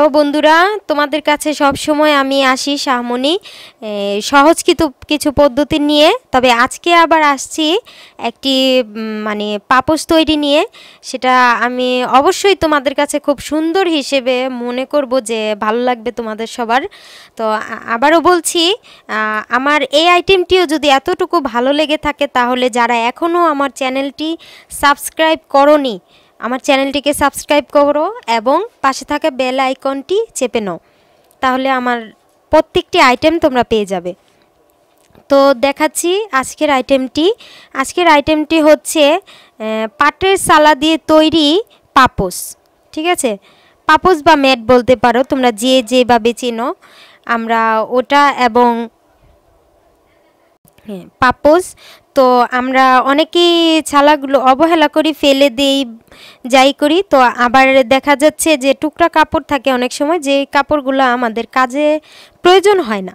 hello বন্ধুরা তোমাদের কাছে সব সময় আমি আসি শাহমনি সহজ কিছু কিছু পদ্ধতি নিয়ে তবে আজকে আবার আসছি একটি মানে পাপস তৈরি নিয়ে সেটা আমি অবশ্যই তোমাদের কাছে খুব সুন্দর হিসেবে মনে করব যে ভালো লাগবে তোমাদের সবার তো আবারও বলছি আমার এই আইটেমটিও যদি এতটুকু ভালো লেগে থাকে তাহলে যারা এখনও আমার চ্যানেলটি সাবস্ক্রাইব করনি আমার চ্যানেলটিকে সাবস্ক্রাইব করো এবং পাশে থাকা বেল আইকনটি চেপে নাও তাহলে আমার প্রত্যেকটি আইটেম তোমরা পেয়ে যাবে তো দেখাচ্ছি আজকের আইটেমটি আজকের আইটেমটি হচ্ছে পাটের সালা দিয়ে তৈরি পাপোস ঠিক আছে পাপোস বা ম্যাট বলতে পারো তোমরা যে যেভাবে চেনো আমরা ওটা এবং হ্যাঁ, পাপোস তো আমরা অনেকেই ছালাগুলো অবহেলা করি ফেলে দেই যাই করি তো আবার দেখা যাচ্ছে যে টুকরা কাপড় থাকে অনেক সময় যে কাপড়গুলো আমাদের কাজে প্রয়োজন হয় না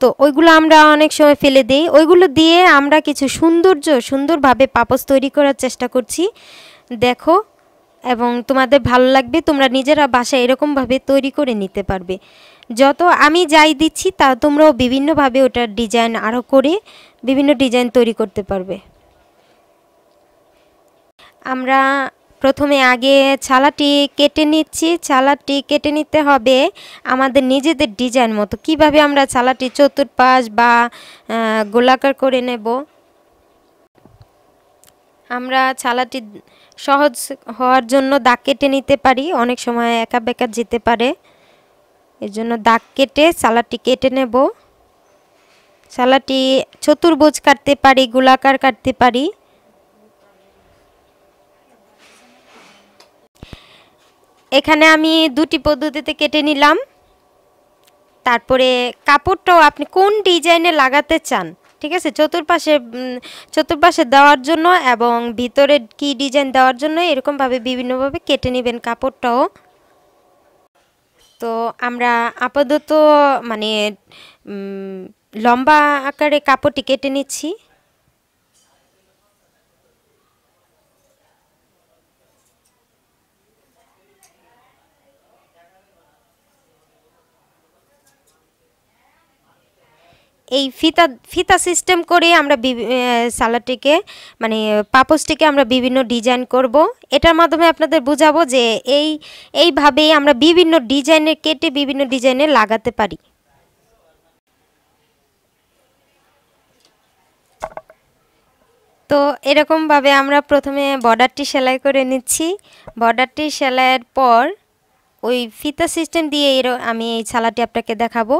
তো ওইগুলো আমরা অনেক সময় ফেলে দিই ওইগুলো দিয়ে আমরা কিছু সৌন্দর্য সুন্দরভাবে পাপস তৈরি করার চেষ্টা করছি দেখো এবং তোমাদের ভালো লাগবে তোমরা নিজেরা বাসা এরকমভাবে তৈরি করে নিতে পারবে যত আমি যাই দিচ্ছি তা তোমরাও বিভিন্নভাবে ওটার ডিজাইন আরও করে বিভিন্ন ডিজাইন তৈরি করতে পারবে আমরা প্রথমে আগে ছালাটি কেটে নিচ্ছি ছালাটি কেটে নিতে হবে আমাদের নিজেদের ডিজাইন মতো কিভাবে আমরা ছালাটি চতুর্পাশ বা গোলাকার করে নেব আমরা ছালাটি সহজ হওয়ার জন্য দাগ কেটে নিতে পারি অনেক সময় একা বেকা যেতে পারে এর জন্য দাগ কেটে সালাডটি কেটে নেব সালাডটি চতুর্ভুজ কাটতে পারি গোলাকার কাটতে পারি এখানে আমি দুটি পদ্ধতিতে কেটে নিলাম তারপরে কাপড়টাও আপনি কোন ডিজাইনে লাগাতে চান ঠিক আছে চতুর্পাশে চতুর্পাশে দেওয়ার জন্য এবং ভিতরে কি ডিজাইন দেওয়ার জন্য এরকমভাবে বিভিন্নভাবে কেটে নেবেন কাপড়টাও তো আমরা আপাতত মানে লম্বা আকারে কাপড়টি কেটে নিচ্ছি এই ফিতা ফিতা সিস্টেম করে আমরা সালাডটিকে মানে পাপোসটিকে আমরা বিভিন্ন ডিজাইন করব এটার মাধ্যমে আপনাদের বোঝাবো যে এই এইভাবেই আমরা বিভিন্ন ডিজাইনে কেটে বিভিন্ন ডিজাইনে লাগাতে পারি তো এরকমভাবে আমরা প্রথমে বর্ডারটি সেলাই করে নিচ্ছি বর্ডারটি সেলাইয়ের পর ওই ফিতা সিস্টেম দিয়ে আমি এই সালাটি আপনাকে দেখাবো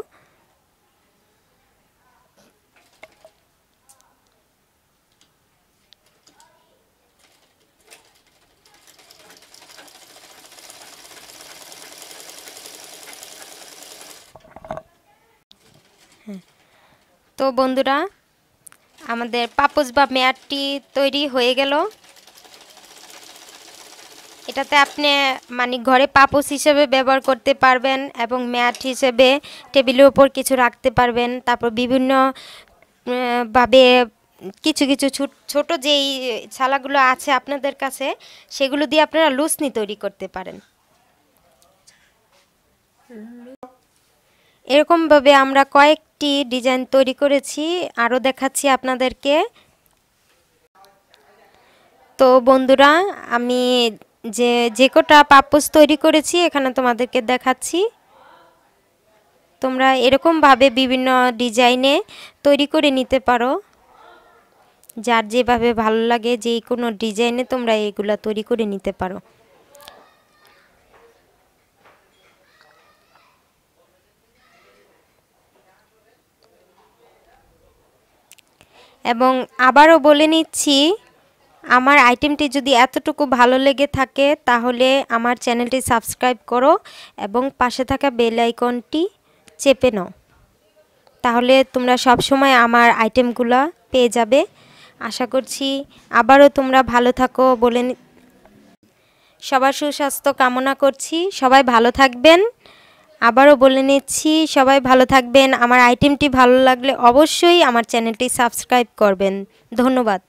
তো বন্ধুরা আমাদের পাপোস বা মেয়ারটি তৈরি হয়ে গেল এটাতে আপনি মানে ঘরে পাপোস হিসেবে ব্যবহার করতে পারবেন এবং ম্যাট হিসেবে টেবিলের উপর কিছু রাখতে পারবেন তারপর বিভিন্ন ভাবে কিছু কিছু ছোট যেই ছালাগুলো আছে আপনাদের কাছে সেগুলো দিয়ে আপনারা লুসনি তৈরি করতে পারেন এরকমভাবে আমরা কয়েক একটি ডিজাইন তৈরি করেছি আরও দেখাচ্ছি আপনাদেরকে তো বন্ধুরা আমি যে যে কটা পাপোস তৈরি করেছি এখানে তোমাদেরকে দেখাচ্ছি তোমরা এরকমভাবে বিভিন্ন ডিজাইনে তৈরি করে নিতে পারো যার যেভাবে ভালো লাগে যে কোনো ডিজাইনে তোমরা এগুলা তৈরি করে নিতে পারো এবং আবারও বলে নিচ্ছি আমার আইটেমটি যদি এতটুকু ভালো লেগে থাকে তাহলে আমার চ্যানেলটি সাবস্ক্রাইব করো এবং পাশে থাকা বেল আইকনটি চেপে নাও তাহলে তোমরা সব সময় আমার আইটেমগুলো পেয়ে যাবে আশা করছি আবারও তোমরা ভালো থাকো বলে সবার সুস্বাস্থ্য কামনা করছি সবাই ভালো থাকবেন আবারও বলে নিচ্ছি সবাই ভালো থাকবেন আমার আইটেমটি ভালো লাগলে অবশ্যই আমার চ্যানেলটি সাবস্ক্রাইব করবেন ধন্যবাদ